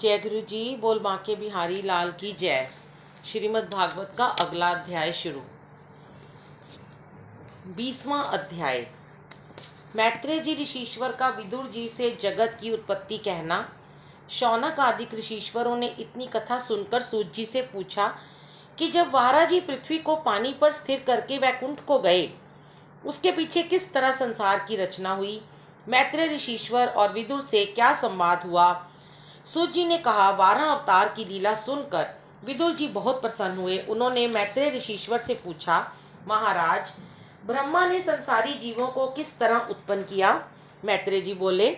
जय गुरु जी बोल बांके बिहारी लाल की जय श्रीमद् भागवत का अगला अध्याय शुरू बीसवा अध्याय मैत्रेय जी ऋषिश्वर का विदुर जी से जगत की उत्पत्ति कहना शौनक आदि ऋषिश्वरों ने इतनी कथा सुनकर सूज जी से पूछा कि जब वारा जी पृथ्वी को पानी पर स्थिर करके वैकुंठ को गए उसके पीछे किस तरह संसार की रचना हुई मैत्रेय ऋषिश्वर और विदुर से क्या संवाद हुआ सूत जी ने कहा बारह अवतार की लीला सुनकर विदुर जी बहुत प्रसन्न हुए उन्होंने मैत्रेय ऋषिश्वर से पूछा महाराज ब्रह्मा ने संसारी जीवों को किस तरह उत्पन्न किया मैत्रेय जी बोले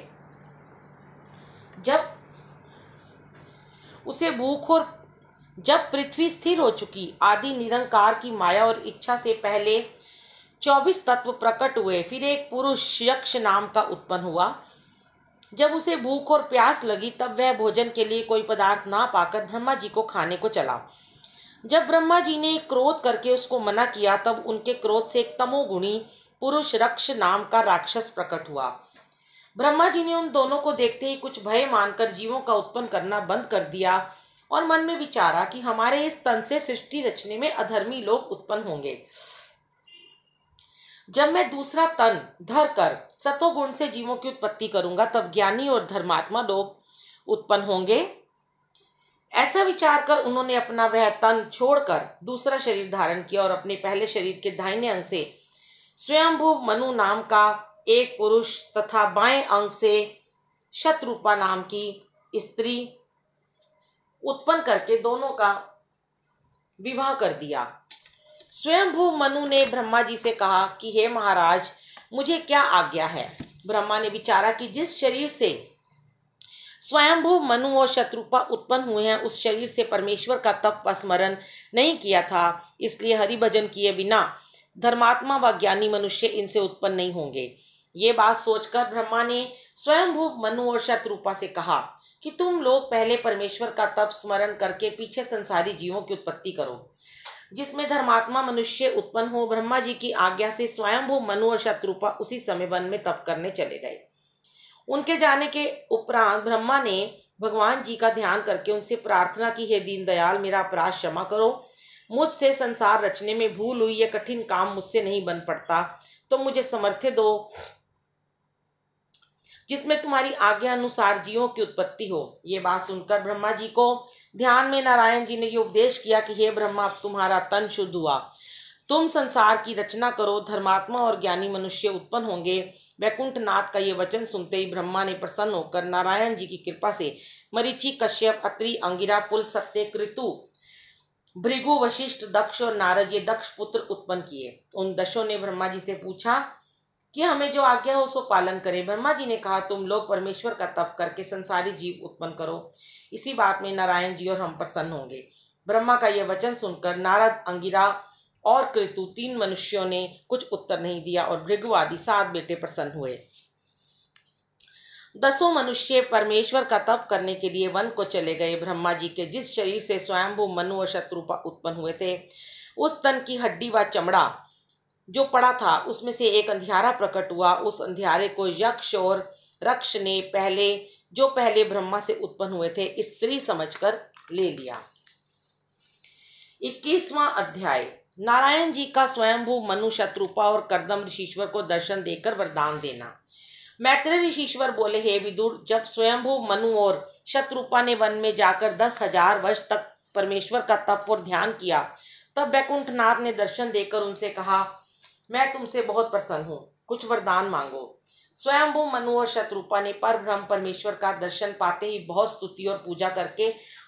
जब उसे भूख और जब पृथ्वी स्थिर हो चुकी आदि निरंकार की माया और इच्छा से पहले चौबीस तत्व प्रकट हुए फिर एक पुरुष यक्ष नाम का उत्पन्न हुआ जब उसे भूख और प्यास लगी तब वह भोजन के लिए कोई पदार्थ ना पाकर ब्रह्मा जी को खाने को चला जब ब्रह्मा जी ने क्रोध करके उसको मना किया तब उनके क्रोध से एक तमोगुणी पुरुष रक्ष नाम का राक्षस प्रकट हुआ ब्रह्मा जी ने उन दोनों को देखते ही कुछ भय मानकर जीवों का उत्पन्न करना बंद कर दिया और मन में विचारा कि हमारे इस तन से सृष्टि रचने में अधर्मी लोग उत्पन्न होंगे जब मैं दूसरा तन धर कर सतोगुण से जीवों की उत्पत्ति करूंगा तब ज्ञानी और धर्मात्मा लोग उत्पन्न होंगे ऐसा विचार कर उन्होंने अपना वह तन छोड़कर दूसरा शरीर धारण किया और अपने पहले शरीर के दाहिने अंग से स्वयंभू मनु नाम का एक पुरुष तथा बाएं अंग से शत्रुपा नाम की स्त्री उत्पन्न करके दोनों का विवाह कर दिया स्वयंभू मनु ने ब्रह्मा जी से कहा कि हे महाराज मुझे क्या आज्ञा है ब्रह्मा ने विचारा कि जिस शरीर से स्वयंभू मनु और शत्रुपा उत्पन्न हुए हैं उस शरीर से परमेश्वर का तप व स्मरण नहीं किया था इसलिए हरि भजन किए बिना धर्मात्मा व ज्ञानी मनुष्य इनसे उत्पन्न नहीं होंगे ये बात सोचकर ब्रह्मा ने स्वयंभू मनु और शत्रुपा से कहा कि तुम लोग पहले परमेश्वर का तप स्मरण करके पीछे संसारी जीवों की उत्पत्ति करो जिसमें धर्मात्मा मनुष्य उत्पन्न हो ब्रह्मा जी की आज्ञा से स्वयं वो मनु और शत्रुपा उसी समय वन में तप करने चले गए उनके जाने के उपरांत ब्रह्मा ने भगवान जी का ध्यान करके उनसे प्रार्थना की है दीनदयाल मेरा अपराध क्षमा करो मुझसे संसार रचने में भूल हुई यह कठिन काम मुझसे नहीं बन पड़ता तो मुझे समर्थ्य दो जिसमें तुम्हारी आज्ञा अनुसार जीवों की उत्पत्ति हो ये बात सुनकर ब्रह्मा जी को ध्यान में नारायण जी ने ये उपदेश किया कि हे ब्रह्मा तुम्हारा तन शुद्ध हुआ तुम संसार की रचना करो धर्मात्मा और ज्ञानी मनुष्य उत्पन्न होंगे वैकुंठ नाथ का ये वचन सुनते ही ब्रह्मा ने प्रसन्न होकर नारायण जी की कृपा से मरीचि कश्यप अत्रि अंगिरा पुल सत्य कृतु भृगु वशिष्ठ दक्ष और नारद ये दक्ष पुत्र उत्पन्न किए उन दशों ने ब्रह्मा जी से पूछा कि हमें जो आज्ञा हो सो पालन करें ब्रह्मा जी ने कहा तुम लोग परमेश्वर का तप करके संसारी जीव उत्पन्न करो इसी बात में नारायण जी और हम प्रसन्न होंगे ब्रह्मा का यह वचन सुनकर नारद अंगिरा और कृतु तीन मनुष्यों ने कुछ उत्तर नहीं दिया और भृगु आदि सात बेटे प्रसन्न हुए दसों मनुष्य परमेश्वर का तप करने के लिए वन को चले गए ब्रह्मा जी के जिस शरीर से स्वयंभू मनु और शत्रु उत्पन्न हुए थे उस तन की हड्डी व चमड़ा जो पड़ा था उसमें से एक अंधियारा प्रकट हुआ उस अंधियारे को यक्ष और रक्ष ने पहले जो पहले ब्रह्मा से उत्पन्न हुए थे स्त्री समझकर ले लिया इक्कीसवां अध्याय नारायण जी का स्वयंभू मनु शत्रुपा और कर्दम ऋषिश्वर को दर्शन देकर वरदान देना मैत्र ऋषिश्वर बोले हे विदुर जब स्वयंभू मनु और शत्रुपा ने वन में जाकर दस हजार वर्ष तक परमेश्वर का तप और ध्यान किया तब वैकुंठनाथ ने दर्शन देकर उनसे कहा मैं तुमसे बहुत प्रसन्न हूँ कुछ वरदान मांगो स्वयं वो मनु और शत्रुपा ने पर ब्रह्म परमेश्वर का दर्शन पाते ही बहुत स्तुति और पूजा करके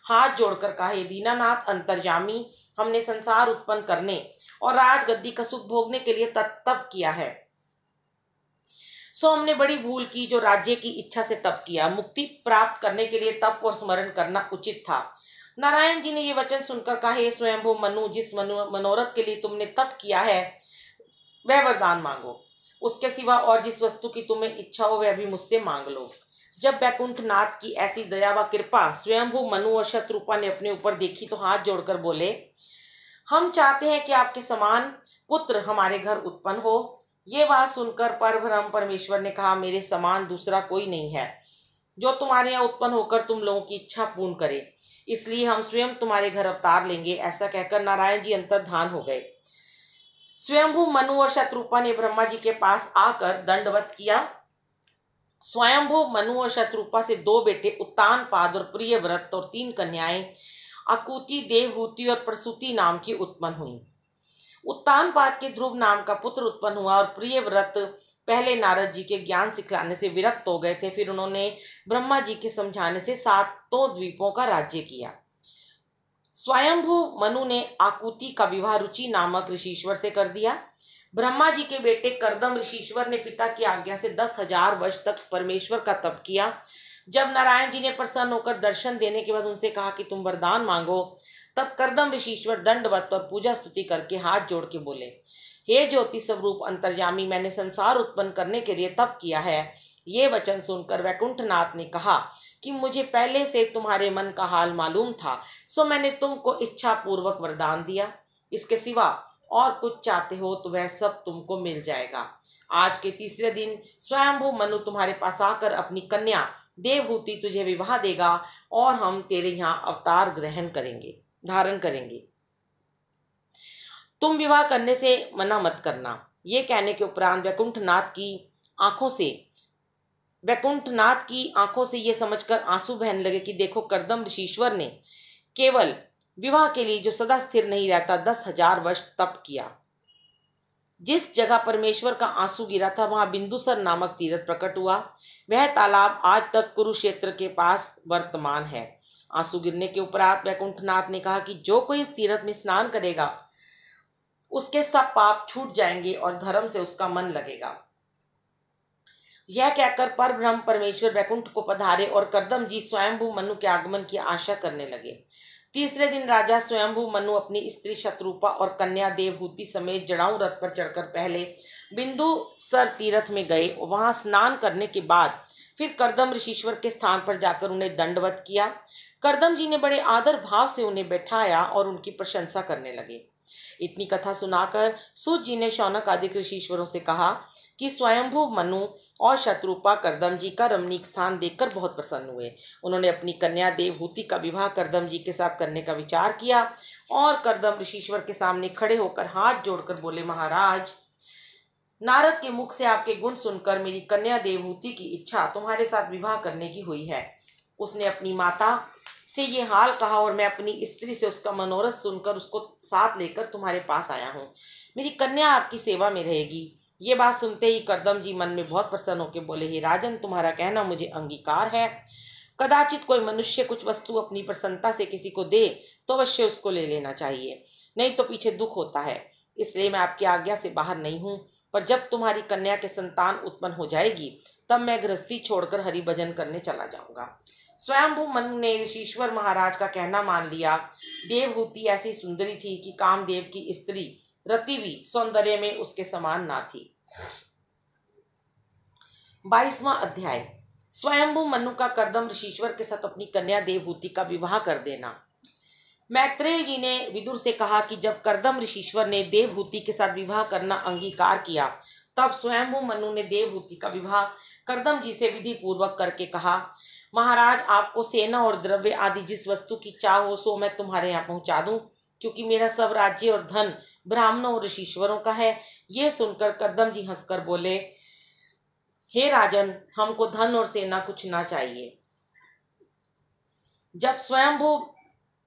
हाथ जोड़कर कहा हे दीनानाथ अंतर्यामी हमने संसार उत्पन्न करने और राजगद्दी का सुख भोगने के लिए तत्तप किया है सो हमने बड़ी भूल की जो राज्य की इच्छा से तप किया मुक्ति प्राप्त करने के लिए तप और स्मरण करना उचित था नारायण जी ने ये वचन सुनकर कहा हे स्वयंभू मनु जिस मनु मनोरथ के लिए तुमने तप किया है वह वरदान मांगो उसके सिवा और जिस वस्तु की तुम्हें इच्छा हो वह भी मुझसे मांग लो जब बैकुंठ नाथ की ऐसी दया व कृपा स्वयं वो मनु और शत्रुपा ने अपने ऊपर देखी तो हाथ जोड़कर बोले हम चाहते हैं कि आपके समान पुत्र हमारे घर उत्पन्न हो ये बात सुनकर भ्रम परमेश्वर ने कहा मेरे समान दूसरा कोई नहीं है जो तुम्हारे यहाँ उत्पन्न होकर तुम लोगों की इच्छा पूर्ण करे इसलिए हम स्वयं तुम्हारे घर अवतार लेंगे ऐसा कहकर नारायण जी अंतर्धान हो गए स्वयंभू मनु और शत्रुपा ने ब्रह्मा जी के पास आकर दंडवत किया स्वयंभू मनु और शत्रुपा से दो बेटे उत्तान पाद और प्रिय व्रत और तीन कन्याएं अकूति देवहूति और प्रसूति नाम की उत्पन्न हुई उत्तान पाद के ध्रुव नाम का पुत्र उत्पन्न हुआ और प्रिय व्रत पहले नारद जी के ज्ञान सिखलाने से विरक्त हो गए थे फिर उन्होंने ब्रह्मा जी के समझाने से सातों द्वीपों का राज्य किया स्वयंभू मनु ने आकुति का विवाह रुचि नामक ऋषिश्वर से कर दिया ब्रह्मा जी के बेटे करदम ऋषिश्वर ने पिता की आज्ञा से दस हजार वर्ष तक परमेश्वर का तप किया जब नारायण जी ने प्रसन्न होकर दर्शन देने के बाद उनसे कहा कि तुम वरदान मांगो तब करदम ऋषिश्वर दंडवत और पूजा स्तुति करके हाथ जोड़ के बोले हे ज्योति स्वरूप अंतर्यामी मैंने संसार उत्पन्न करने के लिए तप किया है ये वचन सुनकर वैकुंठनाथ ने कहा कि मुझे पहले से तुम्हारे मन का हाल मालूम था सो मैंने तुमको इच्छा पूर्वक वरदान दिया इसके सिवा और कुछ चाहते हो तो वह सब तुमको मिल जाएगा आज के तीसरे दिन स्वयंभू मनु तुम्हारे पास आकर अपनी कन्या देवभूति तुझे विवाह देगा और हम तेरे यहाँ अवतार ग्रहण करेंगे धारण करेंगे तुम विवाह करने से मना मत करना ये कहने के उपरांत वैकुंठनाथ की आंखों से वैकुंठनाथ की आंखों से ये समझकर आंसू बहने लगे कि देखो करदम ऋषिश्वर ने केवल विवाह के लिए जो सदा स्थिर नहीं रहता दस हजार वर्ष तप किया जिस जगह परमेश्वर का आंसू गिरा था वहां बिंदुसर नामक तीर्थ प्रकट हुआ वह तालाब आज तक कुरुक्षेत्र के पास वर्तमान है आंसू गिरने के उपरांत वैकुंठनाथ ने कहा कि जो कोई इस तीर्थ में स्नान करेगा उसके सब पाप छूट जाएंगे और धर्म से उसका मन लगेगा यह कहकर पर ब्रह्म परमेश्वर वैकुंठ को पधारे और करदम जी स्वयंभू मनु के आगमन की आशा करने लगे तीसरे दिन राजा स्वयंभू मनु अपनी स्त्री शत्रुपा और कन्या देवहूति समेत जड़ाऊ रथ पर चढ़कर पहले बिंदु सर तीर्थ में गए वहां स्नान करने के बाद फिर करदम ऋषिश्वर के स्थान पर जाकर उन्हें दंडवत किया करदम जी ने बड़े आदर भाव से उन्हें बैठाया और उनकी प्रशंसा करने लगे इतनी कथा सुनाकर सूत जी ने शौनक आदि ऋषिश्वरों से कहा कि स्वयंभू मनु और शत्रुपा करदम जी का रमणीक स्थान देखकर बहुत प्रसन्न हुए उन्होंने अपनी कन्या देवहूति का विवाह करदम जी के साथ करने का विचार किया और करदम ऋषिश्वर के सामने खड़े होकर हाथ जोड़कर बोले महाराज नारद के मुख से आपके गुण सुनकर मेरी कन्या देवहूति की इच्छा तुम्हारे साथ विवाह करने की हुई है उसने अपनी माता से ये हाल कहा और मैं अपनी स्त्री से उसका मनोरथ सुनकर उसको साथ लेकर तुम्हारे पास आया हूँ मेरी कन्या आपकी सेवा में रहेगी ये बात सुनते ही करदम जी मन में बहुत प्रसन्न होकर बोले हे राजन तुम्हारा कहना मुझे अंगीकार है कदाचित कोई मनुष्य कुछ वस्तु अपनी प्रसन्नता से किसी को दे तो अवश्य उसको ले लेना चाहिए नहीं तो पीछे दुख होता है इसलिए मैं आपकी आज्ञा से बाहर नहीं हूँ पर जब तुम्हारी कन्या के संतान उत्पन्न हो जाएगी तब मैं गृहस्थी छोड़कर हरि भजन करने चला जाऊँगा स्वयंभू मनु ने ऋषिश्वर महाराज का कहना मान लिया देवहूति ऐसी सुंदरी थी कि कामदेव की स्त्री रति भी सौंदर्य में उसके समान ना थी बाईसवा अध्याय स्वयंभू मनु का करदम ऋषिश्वर के साथ अपनी कन्या देवहूति का विवाह कर देना मैत्रेय जी ने विदुर से कहा कि जब करदम ऋषिश्वर ने देवहूति के साथ विवाह करना अंगीकार किया तब स्वयंभू मनु ने देवहूति का विवाह करदम जी से विधि पूर्वक करके कहा महाराज आपको सेना और द्रव्य आदि जिस वस्तु की चाह हो सो मैं तुम्हारे यहाँ पहुँचा दूँ क्योंकि मेरा सब राज्य और धन ब्राह्मणों और ऋषिश्वरों का है ये सुनकर करदम जी हंसकर बोले हे राजन हमको धन और सेना कुछ ना चाहिए जब स्वयंभू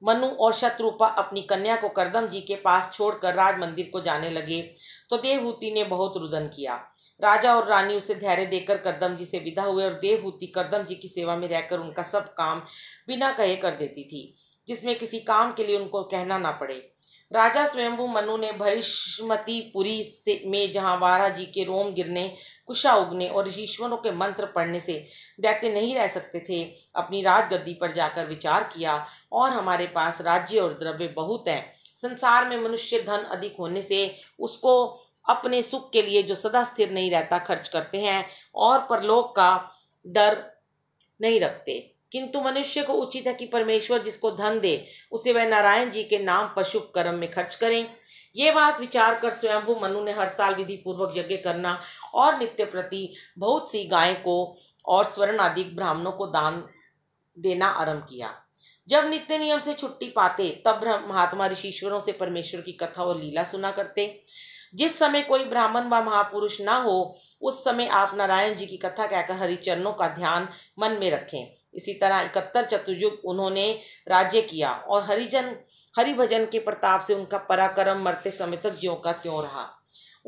मनु और शत्रुपा अपनी कन्या को करदम जी के पास छोड़कर राज मंदिर को जाने लगे तो देवहूति ने बहुत रुदन किया राजा और रानी उसे धैर्य देकर करदम जी से विदा हुए और देवहूति करदम जी की सेवा में रहकर उनका सब काम बिना कहे कर देती थी जिसमें किसी काम के लिए उनको कहना ना पड़े राजा स्वयंभू मनु ने पुरी से में जहाँ वारा जी के रोम गिरने कुशा उगने और ईश्वरों के मंत्र पढ़ने से दैत्य नहीं रह सकते थे अपनी राजगद्दी पर जाकर विचार किया और हमारे पास राज्य और द्रव्य बहुत हैं संसार में मनुष्य धन अधिक होने से उसको अपने सुख के लिए जो सदा स्थिर नहीं रहता खर्च करते हैं और परलोक का डर नहीं रखते किंतु मनुष्य को उचित है कि परमेश्वर जिसको धन दे उसे वह नारायण जी के नाम पर शुभ कर्म में खर्च करें ये बात विचार कर स्वयं वो मनु ने हर साल विधि पूर्वक यज्ञ करना और नित्य प्रति बहुत सी गाय को और स्वर्ण आदि ब्राह्मणों को दान देना आरंभ किया जब नित्य नियम से छुट्टी पाते तब महात्मा ऋषिश्वरों से परमेश्वर की कथा और लीला सुना करते जिस समय कोई ब्राह्मण व महापुरुष ना हो उस समय आप नारायण जी की कथा कहकर हरिचरणों का ध्यान मन में रखें इसी तरह इकहत्तर चतुर्युग उन्होंने राज्य किया और हरिजन हरिभजन के प्रताप से उनका पराक्रम मरते समय तक ज्यो का त्यों रहा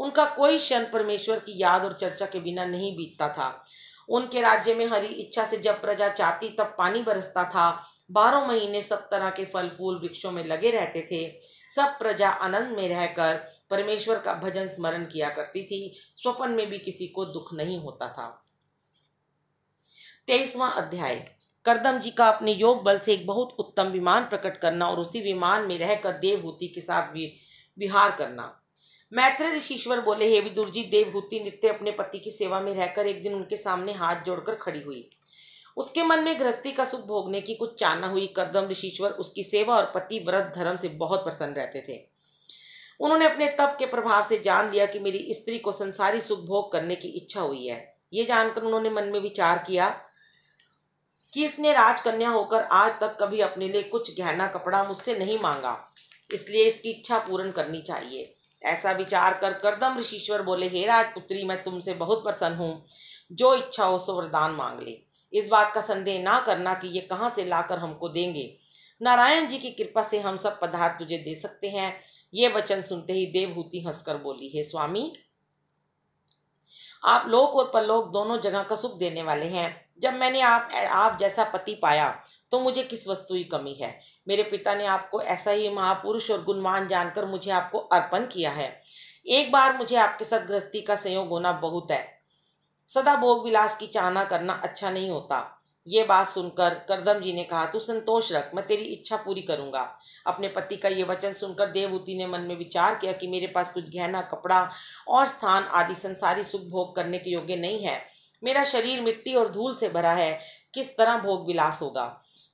उनका कोई क्षण परमेश्वर की याद और चर्चा के बिना नहीं बीतता था उनके राज्य में हरी इच्छा से जब प्रजा चाहती तब पानी बरसता था बारह महीने सब तरह के फल फूल वृक्षों में लगे रहते थे सब प्रजा आनंद में रहकर परमेश्वर का भजन स्मरण किया करती थी स्वप्न में भी किसी को दुख नहीं होता था तेईसवां अध्याय करदम जी का अपने योग बल से एक बहुत उत्तम विमान प्रकट करना और उसी विमान में रहकर देवहूति के साथ विहार करना मैत्र ऋषिश्वर बोले हे विदुर जी देवहूति नित्य अपने पति की सेवा में रहकर एक दिन उनके सामने हाथ जोड़कर खड़ी हुई उसके मन में गृहस्थी का सुख भोगने की कुछ चाहना हुई करदम ऋषिश्वर उसकी सेवा और पति व्रत धर्म से बहुत प्रसन्न रहते थे उन्होंने अपने तप के प्रभाव से जान लिया कि मेरी स्त्री को संसारी सुख भोग करने की इच्छा हुई है ये जानकर उन्होंने मन में विचार किया कि इसने राजकन्या होकर आज तक कभी अपने लिए कुछ गहना कपड़ा मुझसे नहीं मांगा इसलिए इसकी इच्छा पूर्ण करनी चाहिए ऐसा विचार कर करदम ऋषिश्वर बोले हे राजपुत्री मैं तुमसे बहुत प्रसन्न हूँ जो इच्छा हो सो वरदान मांग ले इस बात का संदेह ना करना कि ये कहाँ से लाकर हमको देंगे नारायण जी की कृपा से हम सब पदार्थ तुझे दे सकते हैं ये वचन सुनते ही देवहूति हंसकर बोली हे स्वामी आप लोक और परलोक दोनों जगह का सुख देने वाले हैं जब मैंने आप आप जैसा पति पाया तो मुझे किस वस्तु की कमी है मेरे पिता ने आपको ऐसा ही महापुरुष और गुणवान जानकर मुझे आपको अर्पण किया है एक बार मुझे आपके साथ गृहस्थी का संयोग होना बहुत है सदा भोग विलास की चाहना करना अच्छा नहीं होता ये बात सुनकर करदम जी ने कहा तू संतोष रख मैं तेरी इच्छा पूरी करूंगा अपने पति का ये वचन सुनकर देवभूति ने मन में विचार किया कि मेरे पास कुछ गहना कपड़ा और स्थान आदि संसारी सुख भोग करने के योग्य नहीं है मेरा शरीर मिट्टी और धूल से भरा है किस तरह भोग विलास होगा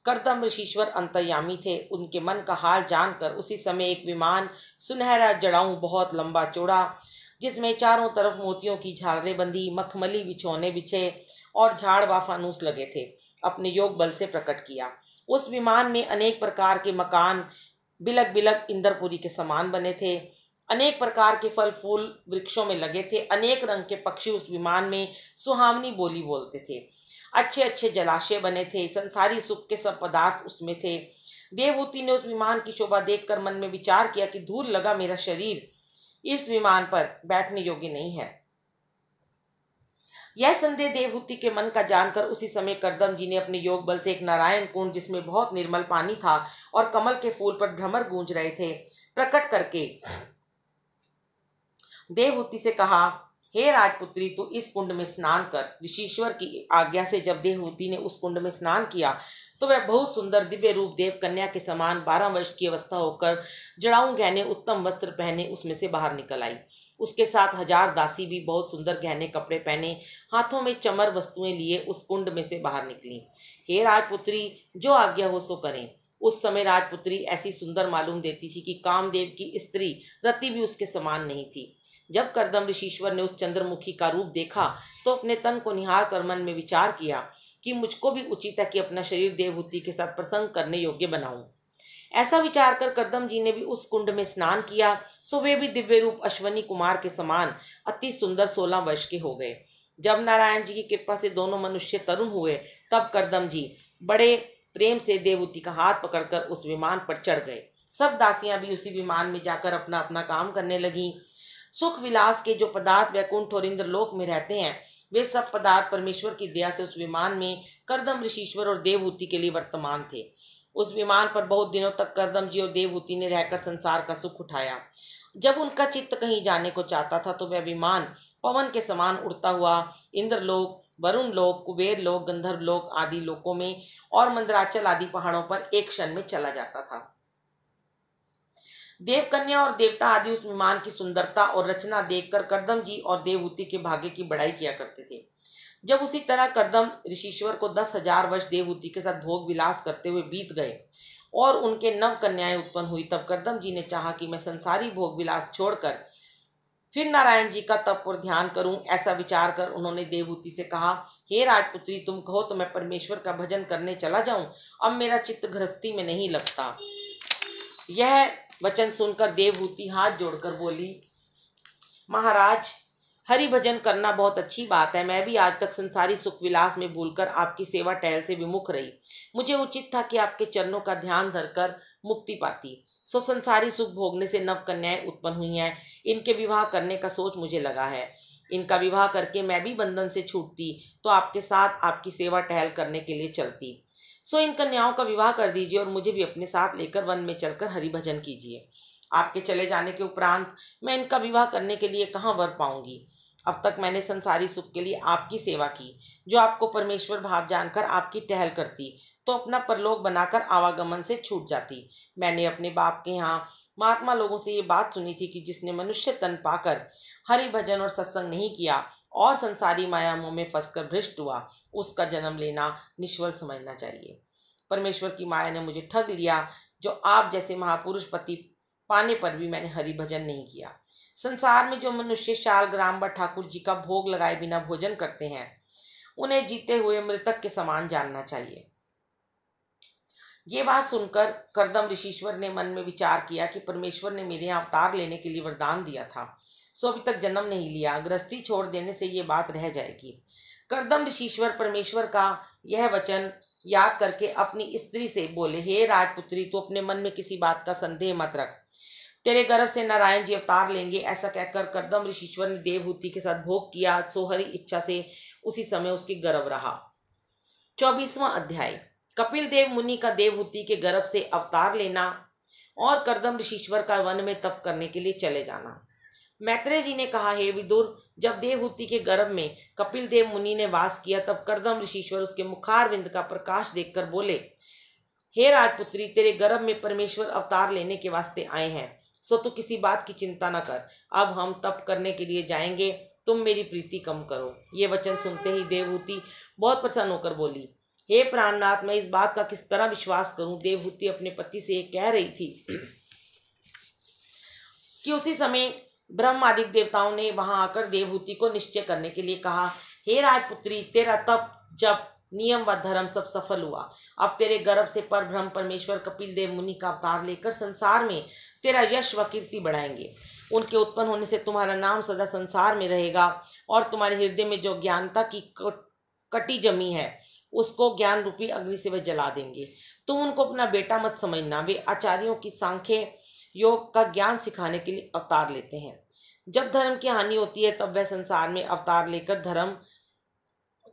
करतम ऋषिश्वर अंतर्यामी थे उनके मन का हाल जानकर उसी समय एक विमान सुनहरा जड़ाऊ बहुत लंबा चौड़ा जिसमें चारों तरफ मोतियों की झालरें बंधी मखमली बिछौने बिछे और झाड़ व फानूस लगे थे अपने योग बल से प्रकट किया उस विमान में अनेक प्रकार के मकान बिलक बिलक इंदरपुरी के समान बने थे अनेक प्रकार के फल फूल वृक्षों में लगे थे अनेक रंग के पक्षी उस विमान में सुहावनी बोली बोलते थे अच्छे अच्छे जलाशय बने थे संसारी सुख के सब पदार्थ उसमें थे देवहूति ने उस विमान की शोभा देखकर मन में विचार किया कि धूल लगा मेरा शरीर इस विमान पर बैठने योग्य नहीं है यह संदेह देवहूति के मन का जानकर उसी समय करदम जी ने अपने योग बल से एक नारायण कुंड जिसमें बहुत निर्मल पानी था और कमल के फूल पर भ्रमर गूंज रहे थे प्रकट करके देवहूति से कहा हे राजपुत्री तू तो इस कुंड में स्नान कर ऋषिश्वर की आज्ञा से जब देवहूति ने उस कुंड में स्नान किया तो वह बहुत सुंदर दिव्य रूप देव कन्या के समान बारह वर्ष की अवस्था होकर जड़ाऊ गहने उत्तम वस्त्र पहने उसमें से बाहर निकल आई उसके साथ हजार दासी भी बहुत सुंदर गहने कपड़े पहने हाथों में चमर वस्तुएं लिए उस कुंड में से बाहर निकली हे राजपुत्री जो आज्ञा हो सो करें उस समय राजपुत्री ऐसी सुंदर मालूम देती थी कि कामदेव की स्त्री रति भी उसके समान नहीं थी जब करदम ऋषिश्वर ने उस चंद्रमुखी का रूप देखा तो अपने तन को निहार कर मन में विचार किया कि मुझको भी उचित है कि अपना शरीर देवभूति के साथ प्रसंग करने योग्य बनाऊं ऐसा विचार कर करदम जी ने भी उस कुंड में स्नान किया सो वे भी दिव्य रूप अश्वनी कुमार के समान अति सुंदर सोलह वर्ष के हो गए जब नारायण जी की कृपा से दोनों मनुष्य तरुण हुए तब करदम जी बड़े प्रेम से देवभूति का हाथ पकड़कर उस विमान पर चढ़ गए सब दासियां भी उसी विमान में जाकर अपना अपना काम करने लगीं सुख विलास के जो पदार्थ वैकुंठ और इंद्रलोक में रहते हैं वे सब पदार्थ परमेश्वर की दया से उस विमान में करदम ऋषिश्वर और देवहूति के लिए वर्तमान थे उस विमान पर बहुत दिनों तक करदम जी और देवहूति ने रहकर संसार का सुख उठाया जब उनका चित्त कहीं जाने को चाहता था तो वह विमान पवन के समान उड़ता हुआ इंद्रलोक वरुण लोक कुबेर लोक गंधर्व लोक आदि लोकों में और मंदराचल आदि पहाड़ों पर एक क्षण में चला जाता था देवकन्या और देवता आदि उस विमान की सुंदरता और रचना देखकर करदम जी और देवहूति के भाग्य की बड़ाई किया करते थे जब उसी तरह करदम ऋषिश्वर को दस हजार वर्ष देवहूति के साथ भोग विलास करते हुए बीत गए और उनके नव कन्याएं उत्पन्न हुई तब करदम जी ने चाहा कि मैं संसारी भोग विलास छोड़कर फिर नारायण जी का तप और ध्यान करूं ऐसा विचार कर उन्होंने देवहूति से कहा हे राजपुत्री तुम कहो तो मैं परमेश्वर का भजन करने चला जाऊं अब मेरा चित्त गृहस्थी में नहीं लगता यह वचन सुनकर देवभूति हाथ जोड़कर बोली महाराज हरि भजन करना बहुत अच्छी बात है मैं भी आज तक संसारी सुख विलास में भूलकर आपकी सेवा टहल से विमुख रही मुझे उचित था कि आपके चरणों का ध्यान धरकर मुक्ति पाती सो संसारी सुख भोगने से नव कन्याएं उत्पन्न हुई हैं इनके विवाह करने का सोच मुझे लगा है इनका विवाह करके मैं भी बंधन से छूटती तो आपके साथ आपकी सेवा टहल करने के लिए चलती सो इन कन्याओं का विवाह कर दीजिए और मुझे भी अपने साथ लेकर वन में चलकर हरि भजन कीजिए आपके चले जाने के उपरांत मैं इनका विवाह करने के लिए कहाँ वर पाऊंगी अब तक मैंने संसारी सुख के लिए आपकी सेवा की जो आपको परमेश्वर भाव जानकर आपकी टहल करती तो अपना परलोक बनाकर आवागमन से छूट जाती मैंने अपने बाप के यहाँ महात्मा लोगों से ये बात सुनी थी कि जिसने मनुष्य तन पाकर हरि भजन और सत्संग नहीं किया और संसारी माया मोह में फंसकर भ्रष्ट हुआ उसका जन्म लेना निश्वल समझना चाहिए परमेश्वर की माया ने मुझे ठग लिया जो आप जैसे महापुरुष पति पाने पर भी मैंने हरि भजन नहीं किया संसार में जो मनुष्य शालग्राम व ठाकुर जी का भोग लगाए बिना भोजन करते हैं उन्हें जीते हुए मृतक के समान जानना चाहिए ये बात सुनकर करदम ऋषिश्वर ने मन में विचार किया कि परमेश्वर ने मेरे यहाँ अवतार लेने के लिए वरदान दिया था सो अभी तक जन्म नहीं लिया गृहस्थी छोड़ देने से ये बात रह जाएगी करदम ऋषिश्वर परमेश्वर का यह वचन याद करके अपनी स्त्री से बोले हे राजपुत्री तू अपने मन में किसी बात का संदेह मत रख तेरे गर्भ से नारायण जी अवतार लेंगे ऐसा कहकर करदम ऋषिश्वर ने देवभूति के साथ भोग किया सोहरी इच्छा से उसी समय उसके गर्भ रहा चौबीसवां अध्याय कपिल देव मुनि का देवहूति के गर्भ से अवतार लेना और करदम ऋषिश्वर का वन में तप करने के लिए चले जाना मैत्रेय जी ने कहा हे विदुर जब देवहूति के गर्भ में कपिल देव मुनि ने वास किया तब करदम ऋषिश्वर उसके मुखारविंद का प्रकाश देखकर बोले हे राजपुत्री तेरे गर्भ में परमेश्वर अवतार लेने के वास्ते आए हैं सो तू किसी बात की चिंता न कर अब हम तप करने के लिए जाएंगे तुम मेरी प्रीति कम करो ये वचन सुनते ही देवहूति बहुत प्रसन्न होकर बोली हे प्राणनाथ मैं इस बात का किस तरह विश्वास करूं देवहूति अपने पति से ये कह रही थी कि उसी समय ब्रह्म आदि देवताओं ने वहां आकर देवहूति को निश्चय करने के लिए कहा हे राजपुत्री तेरा तप जब नियम व धर्म सब सफल हुआ अब तेरे गर्भ से पर ब्रह्म परमेश्वर कपिल देव मुनि का अवतार लेकर संसार में तेरा यश व कीर्ति बढ़ाएंगे उनके उत्पन्न होने से तुम्हारा नाम सदा संसार में रहेगा और तुम्हारे हृदय में जो ज्ञानता की कटी जमी है उसको ज्ञान रूपी अग्नि से वे जला देंगे तुम उनको अपना बेटा मत समझना वे आचार्यों की सांख्य योग का ज्ञान सिखाने के लिए अवतार लेते हैं जब धर्म की हानि होती है तब वह संसार में अवतार लेकर धर्म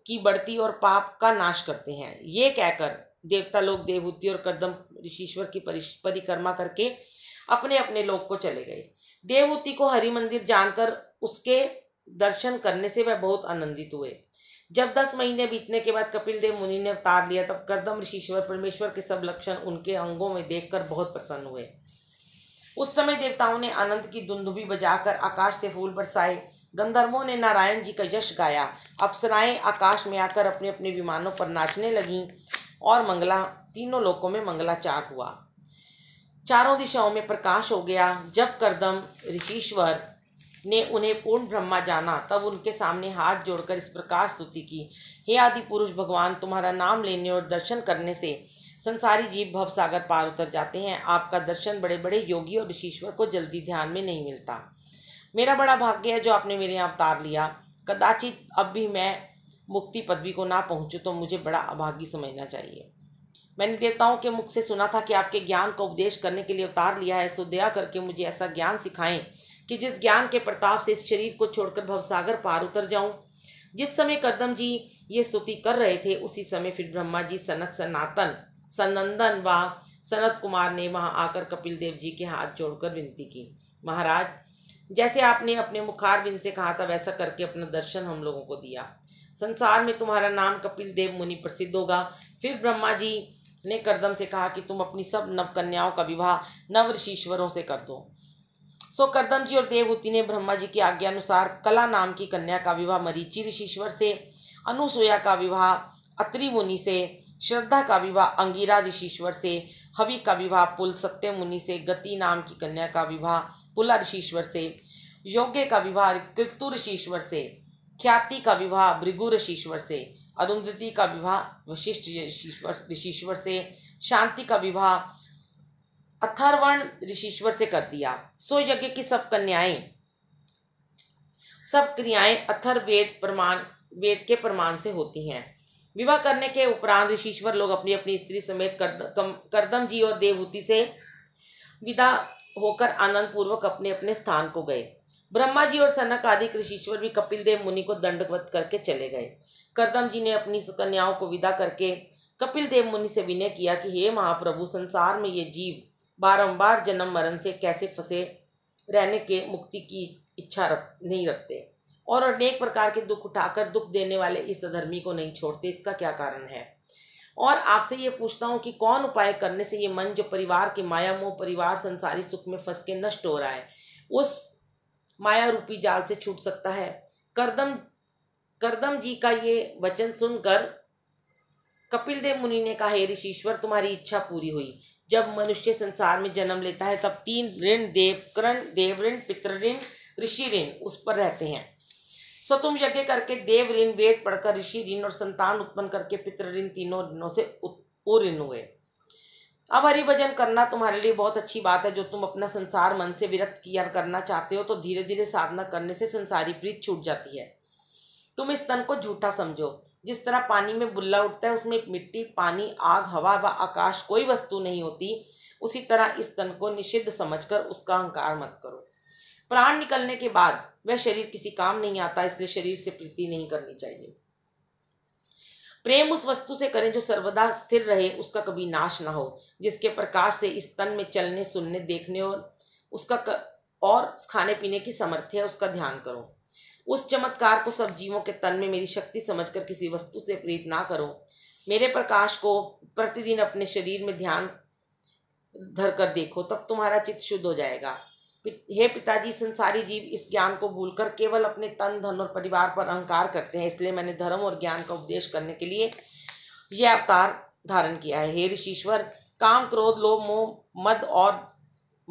की बढ़ती और पाप का नाश करते हैं ये कहकर देवता लोग देवहूति और कदम ऋषिश्वर की परिक्रमा करके अपने अपने लोग को चले गए देवहूति को हरि मंदिर जानकर उसके दर्शन करने से वह बहुत आनंदित हुए जब दस महीने बीतने के बाद कपिल देव मुनि ने अवतार लिया तब करदम ऋषिश्वर परमेश्वर के सब लक्षण उनके अंगों में देखकर बहुत प्रसन्न हुए उस समय देवताओं ने आनंद की दुंदुबी बजाकर आकाश से फूल बरसाए गंधर्वों ने नारायण जी का यश गाया अप्सराएं आकाश में आकर अपने अपने विमानों पर नाचने लगीं और मंगला तीनों लोकों में मंगलाचार हुआ चारों दिशाओं में प्रकाश हो गया जब करदम ऋषिश्वर ने उन्हें पूर्ण ब्रह्मा जाना तब उनके सामने हाथ जोड़कर इस प्रकार स्तुति की हे आदि पुरुष भगवान तुम्हारा नाम लेने और दर्शन करने से संसारी जीव भव सागर पार उतर जाते हैं आपका दर्शन बड़े बड़े योगी और ऋषिश्वर को जल्दी ध्यान में नहीं मिलता मेरा बड़ा भाग्य है जो आपने मेरे यहाँ अवतार लिया कदाचित अब भी मैं मुक्ति पदवी को ना पहुँचूँ तो मुझे बड़ा अभागी समझना चाहिए मैंने देवताओं के मुख से सुना था कि आपके ज्ञान को उपदेश करने के लिए उतार लिया है सो दया करके मुझे ऐसा ज्ञान सिखाएं कि जिस ज्ञान के प्रताप से इस शरीर को छोड़कर भवसागर पार उतर जाऊं जिस समय करदम जी ये स्तुति कर रहे थे उसी समय फिर ब्रह्मा जी सनक सनातन सनंदन व सनत कुमार ने वहाँ आकर कपिल देव जी के हाथ जोड़कर विनती की महाराज जैसे आपने अपने मुखार बिन से कहा था वैसा करके अपना दर्शन हम लोगों को दिया संसार में तुम्हारा नाम कपिल देव मुनि प्रसिद्ध होगा फिर ब्रह्मा जी ने करदम से कहा कि तुम अपनी सब नवकन्याओं का विवाह नव ऋषिश्वरों से कर दो सो करदम जी और देवहूति ने ब्रह्मा जी की आज्ञा अनुसार कला नाम की कन्या का विवाह मरीचि ऋषिश्वर से अनुसुया का विवाह अत्रि मुनि से श्रद्धा का विवाह अंगिरा ऋषिश्वर से हवि का विवाह पुल सत्य मुनि से गति नाम की कन्या का विवाह पुला ऋषिश्वर से योग्य का विवाह कृतु ऋषिश्वर से ख्याति का विवाह भृगु ऋषिश्वर से अरुंधति का विवाह वशिष्ठ ऋषिश्वर से शांति का विवाह अथर्वण ऋषिश्वर से कर दिया सो यज्ञ की सब कन्याएं सब क्रियाएं अथर्वेद प्रमाण वेद के प्रमाण से होती हैं विवाह करने के उपरांत ऋषिश्वर लोग अपनी अपनी स्त्री समेत करदम करदम जी और देवहूति से विदा होकर आनंद पूर्वक अपने अपने स्थान को गए ब्रह्मा जी और सनक आदि कृषिश्वर भी कपिल देव मुनि को दंडवत करके चले गए करदम जी ने अपनी कन्याओं को विदा करके कपिल देव मुनि से विनय किया कि हे महाप्रभु संसार में ये जीव बारंबार जन्म मरण से कैसे फंसे रहने के मुक्ति की इच्छा रख नहीं रखते और अनेक प्रकार के दुख उठाकर दुख देने वाले इस अधर्मी को नहीं छोड़ते इसका क्या कारण है और आपसे ये पूछता हूँ कि कौन उपाय करने से ये मन जो परिवार के माया मोह परिवार संसारी सुख में फंस के नष्ट हो रहा है उस माया रूपी जाल से छूट सकता है करदम करदम जी का ये वचन सुनकर कपिल देव मुनि ने कहा हे ऋषिश्वर तुम्हारी इच्छा पूरी हुई जब मनुष्य संसार में जन्म लेता है तब तीन ऋण देवकरण देव ऋण पितृण ऋषि ऋण उस पर रहते हैं सो तुम यज्ञ करके देव ऋण वेद पढ़कर ऋषि ऋण और संतान उत्पन्न करके पितृ ऋण तीनों ऋणों से उऋण हुए अब हरिभजन भजन करना तुम्हारे लिए बहुत अच्छी बात है जो तुम अपना संसार मन से विरक्त किया करना चाहते हो तो धीरे धीरे साधना करने से संसारी प्रीत छूट जाती है तुम इस तन को झूठा समझो जिस तरह पानी में बुल्ला उठता है उसमें मिट्टी पानी आग हवा व आकाश कोई वस्तु नहीं होती उसी तरह इस तन को निषिद्ध समझकर उसका अहंकार मत करो प्राण निकलने के बाद वह शरीर किसी काम नहीं आता इसलिए शरीर से प्रीति नहीं करनी चाहिए प्रेम उस वस्तु से करें जो सर्वदा स्थिर रहे उसका कभी नाश ना हो जिसके प्रकाश से इस तन में चलने सुनने देखने और उसका क, और खाने पीने की सामर्थ्य है उसका ध्यान करो उस चमत्कार को सब जीवों के तन में मेरी शक्ति समझकर किसी वस्तु से प्रीत ना करो मेरे प्रकाश को प्रतिदिन अपने शरीर में ध्यान धर कर देखो तब तुम्हारा चित्त शुद्ध हो जाएगा हे पिताजी संसारी जीव इस ज्ञान को भूलकर केवल अपने तन धन और परिवार पर अहंकार करते हैं इसलिए मैंने धर्म और ज्ञान का उपदेश करने के लिए यह अवतार धारण किया है हे ऋषिश्वर काम क्रोध लोभ मोह मद और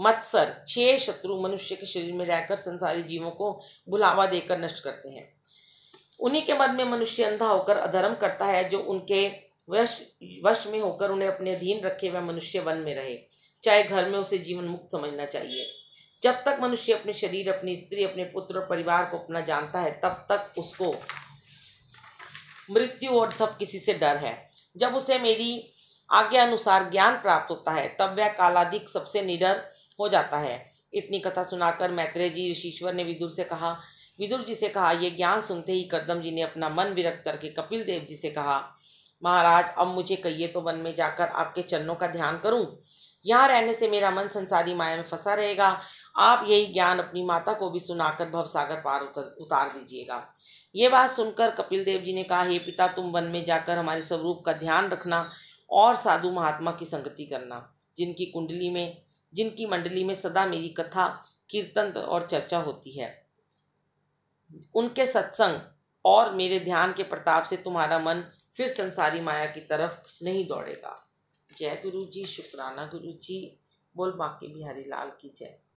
मत्सर छह शत्रु मनुष्य के शरीर में रहकर संसारी जीवों को बुलावा देकर नष्ट करते हैं उन्हीं के मद में मनुष्य अंधा होकर अधर्म करता है जो उनके वश वश में होकर उन्हें अपने अधीन रखे वह मनुष्य वन में रहे चाहे घर में उसे जीवन मुक्त समझना चाहिए जब तक मनुष्य अपने शरीर अपनी स्त्री अपने पुत्र और परिवार को अपना जानता है तब तक उसको मृत्यु और सब किसी से डर है जब उसे मेरी आज्ञा अनुसार ज्ञान प्राप्त होता है तब वह कालाधिक सबसे निडर हो जाता है इतनी कथा सुनाकर मैत्रेय जी ऋषिश्वर ने विदुर से कहा विदुर जी से कहा यह ज्ञान सुनते ही करदम जी ने अपना मन विरक्त करके कपिल देव जी से कहा महाराज अब मुझे कहिए तो वन में जाकर आपके चरणों का ध्यान करूं यहाँ रहने से मेरा मन संसारी माया में फंसा रहेगा आप यही ज्ञान अपनी माता को भी सुनाकर भवसागर पार उतर उतार दीजिएगा ये बात सुनकर कपिल देव जी ने कहा हे पिता तुम वन में जाकर हमारे स्वरूप का ध्यान रखना और साधु महात्मा की संगति करना जिनकी कुंडली में जिनकी मंडली में सदा मेरी कथा कीर्तन और चर्चा होती है उनके सत्संग और मेरे ध्यान के प्रताप से तुम्हारा मन फिर संसारी माया की तरफ नहीं दौड़ेगा जय गुरु जी शुक्राना गुरु जी बोल बाकी बिहारी लाल की जय